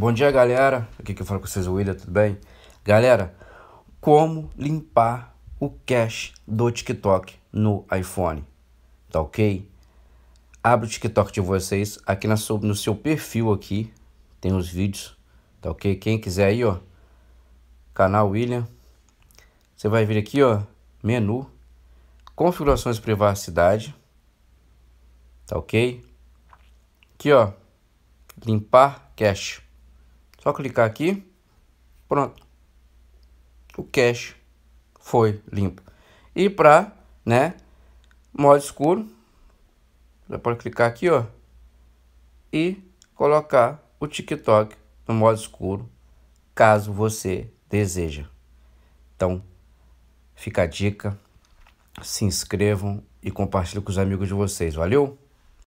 Bom dia, galera. Aqui que eu falo com vocês, é o William, tudo bem? Galera, como limpar o cache do TikTok no iPhone? Tá ok? Abre o TikTok de vocês aqui na sua, no seu perfil aqui, tem os vídeos, tá ok? Quem quiser aí, ó, canal William, você vai vir aqui, ó, menu, configurações privacidade, tá ok? Aqui, ó, limpar cache. Só clicar aqui. Pronto. O cache foi limpo. E para, né, modo escuro, já pode clicar aqui, ó, e colocar o TikTok no modo escuro, caso você deseja. Então, fica a dica, se inscrevam e compartilhem com os amigos de vocês. Valeu!